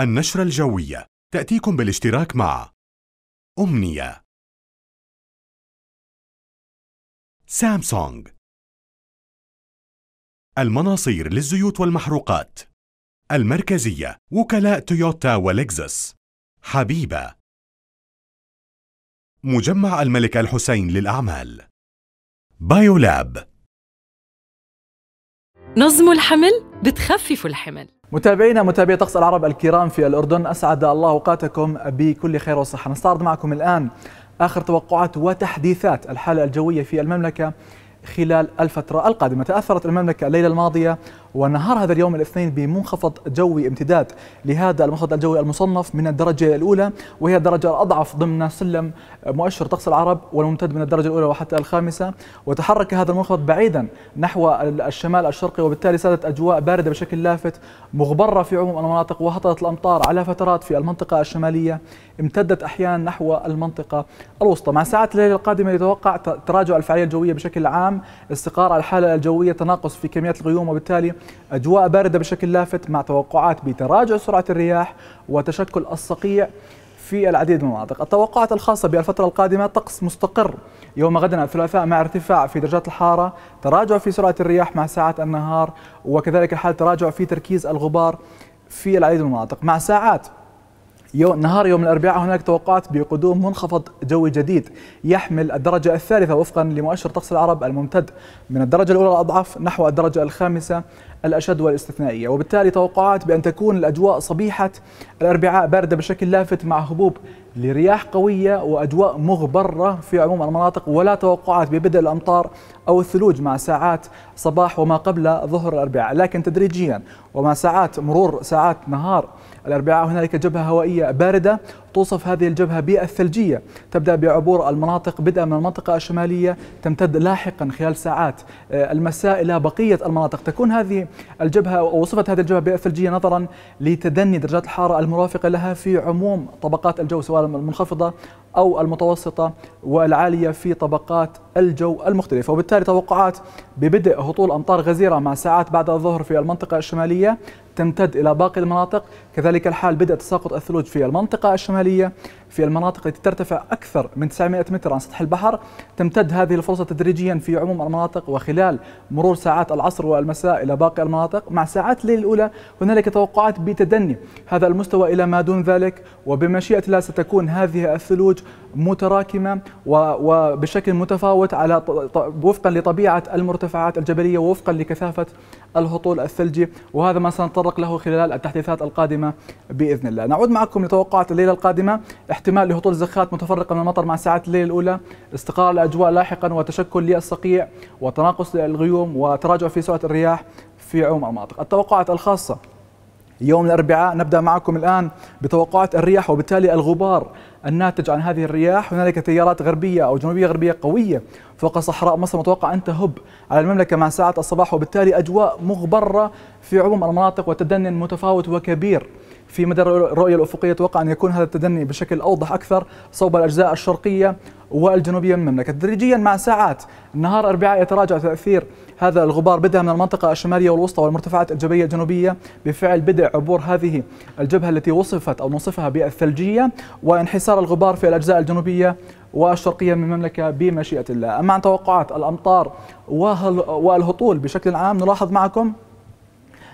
النشرة الجوية تأتيكم بالاشتراك مع أمنية سامسونج المناصير للزيوت والمحروقات المركزية وكلاء تويوتا ولكزس حبيبة مجمع الملك الحسين للأعمال بايولاب نظم الحمل بتخفف الحمل متابعينا متابعي طقس العرب الكرام في الأردن أسعد الله أوقاتكم بكل خير وصحة نستعرض معكم الآن آخر توقعات وتحديثات الحالة الجوية في المملكة خلال الفترة القادمة تأثرت المملكة الليلة الماضية ونهار هذا اليوم الاثنين بمنخفض جوي امتداد لهذا المنخفض الجوي المصنف من الدرجة الأولى وهي الدرجة الأضعف ضمن سلم مؤشر طقس العرب والممتد من الدرجة الأولى وحتى الخامسة وتحرك هذا المنخفض بعيدا نحو الشمال الشرقي وبالتالي سادت أجواء باردة بشكل لافت مغبرة في عموم المناطق وهطلت الأمطار على فترات في المنطقة الشمالية امتدت أحيانا نحو المنطقة الوسطى مع ساعات الليل القادمة يتوقع تراجع الفعالية الجوية بشكل عام استقرار الحالة الجوية تناقص في كميات الغيوم وبالتالي أجواء باردة بشكل لافت مع توقعات بتراجع سرعة الرياح وتشكل الصقيع في العديد من المناطق التوقعات الخاصة بالفترة القادمة طقس مستقر يوم غدا الثلاثاء مع ارتفاع في درجات الحارة تراجع في سرعة الرياح مع ساعات النهار وكذلك الحال تراجع في تركيز الغبار في العديد من المناطق مع ساعات يوم نهار يوم الأربعاء هناك توقعات بقدوم منخفض جوي جديد يحمل الدرجة الثالثة وفقا لمؤشر طقس العرب الممتد من الدرجة الأولى الأضعف نحو الدرجة الخامسة الأشد والاستثنائية وبالتالي توقعات بأن تكون الأجواء صبيحة الأربعاء باردة بشكل لافت مع هبوب لرياح قوية وأجواء مغبرة في عموم المناطق ولا توقعات ببدء الأمطار أو الثلوج مع ساعات صباح وما قبل ظهر الأربعاء لكن تدريجيا ومع ساعات مرور ساعات نهار الأربعاء هنالك جبهة هوائية باردة توصف هذه الجبهة بالثلجية تبدأ بعبور المناطق بدءا من المنطقة الشمالية تمتد لاحقا خلال ساعات آه، المساء إلى بقية المناطق تكون هذه الجبهة أو وصفت هذه الجبهة بالثلجية نظرا لتدني درجات الحرارة المرافقة لها في عموم طبقات الجو سواء المنخفضة أو المتوسطة والعالية في طبقات الجو المختلفة وبالتالي توقعات ببدء هطول أمطار غزيرة مع ساعات بعد الظهر في المنطقة الشمالية تمتد إلى باقي المناطق كذلك الحال بدأ تساقط الثلوج في المنطقة الشمالية في المناطق التي ترتفع أكثر من 900 متر عن سطح البحر تمتد هذه الفرصة تدريجيا في عموم المناطق وخلال مرور ساعات العصر والمساء إلى باقي المناطق مع ساعات الليل الأولى هنالك توقعات بتدني هذا المستوى إلى ما دون ذلك وبمشيئة الله ستكون هذه الثلوج متراكمة وبشكل متفاوت تتفاوت على وفقا لطبيعه المرتفعات الجبليه ووفقا لكثافه الهطول الثلجي وهذا ما سنتطرق له خلال التحديثات القادمه باذن الله. نعود معكم لتوقعات الليله القادمه احتمال لهطول زخات متفرقه من المطر مع ساعات الليل الاولى، استقرار الاجواء لاحقا وتشكل للصقيع وتناقص للغيوم وتراجع في سرعه الرياح في عموم المناطق. التوقعات الخاصه يوم الأربعاء نبدأ معكم الآن بتوقعات الرياح وبالتالي الغبار الناتج عن هذه الرياح هنالك تيارات غربية أو جنوبية غربية قوية فوق صحراء مصر متوقع أن تهب على المملكة مع ساعات الصباح وبالتالي أجواء مغبرة في عموم المناطق وتدني متفاوت وكبير في مدى الرؤية الأفقية توقع أن يكون هذا التدني بشكل أوضح أكثر صوب الأجزاء الشرقية والجنوبية من المملكة تدريجيا مع ساعات نهار أربعاء يتراجع تأثير هذا الغبار بدأ من المنطقة الشمالية والوسطى والمرتفعات الجبلية الجنوبية بفعل بدء عبور هذه الجبهة التي وصفت أو نصفها بالثلجية وانحسار الغبار في الأجزاء الجنوبية والشرقية من المملكة بمشيئة الله أما عن توقعات الأمطار والهطول بشكل عام نلاحظ معكم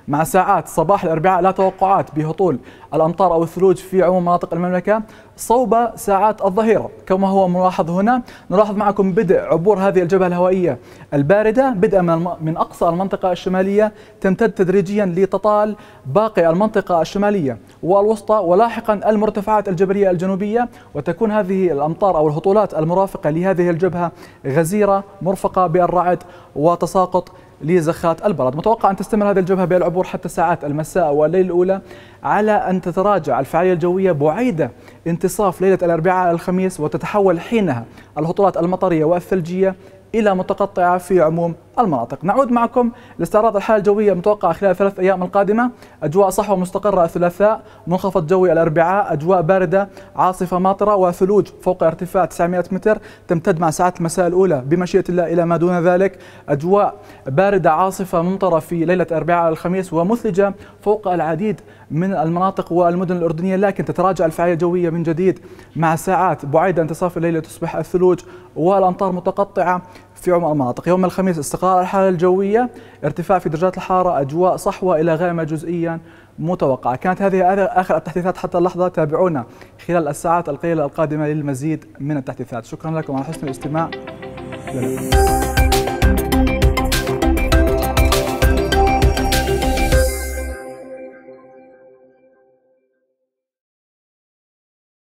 مع ساعات صباح الأربعاء لا توقعات بهطول الأمطار أو الثلوج في عموم مناطق المملكة صوب ساعات الظهيرة كما هو ملاحظ هنا نلاحظ معكم بدء عبور هذه الجبهة الهوائية الباردة بدءا من, أقصى المنطقة الشمالية تمتد تدريجيا لتطال باقي المنطقة الشمالية والوسطى ولاحقا المرتفعات الجبلية الجنوبية وتكون هذه الأمطار أو الهطولات المرافقة لهذه الجبهة غزيرة مرفقة بالرعد وتساقط لزخات البلد متوقع أن تستمر هذه الجبهة بالعبور حتى ساعات المساء والليل الأولى على أن تتراجع الفعالية الجوية بعيدة انتصاف ليلة الأربعاء الخميس وتتحول حينها الهطولات المطرية والثلجية إلى متقطعة في عموم المناطق نعود معكم لاستعراض الحالة الجوية المتوقعة خلال ثلاث أيام القادمة أجواء صحوة مستقرة الثلاثاء منخفض جوي الأربعاء أجواء باردة عاصفة ماطرة وثلوج فوق ارتفاع 900 متر تمتد مع ساعات المساء الأولى بمشيئة الله إلى ما دون ذلك أجواء باردة عاصفة ممطرة في ليلة الأربعاء الخميس ومثلجة فوق العديد من المناطق والمدن الأردنية لكن تتراجع الفعالية الجوية من جديد مع ساعات بعيدة انتصاف الليل تصبح الثلوج والأمطار متقطعة في عموم المناطق يوم الخميس استقرار استقرار الحالة الجوية ارتفاع في درجات الحارة أجواء صحوة إلى غائمة ما جزئيا متوقعة كانت هذه آخر التحديثات حتى اللحظة تابعونا خلال الساعات القليلة القادمة للمزيد من التحديثات شكرا لكم على حسن الاستماع لنا.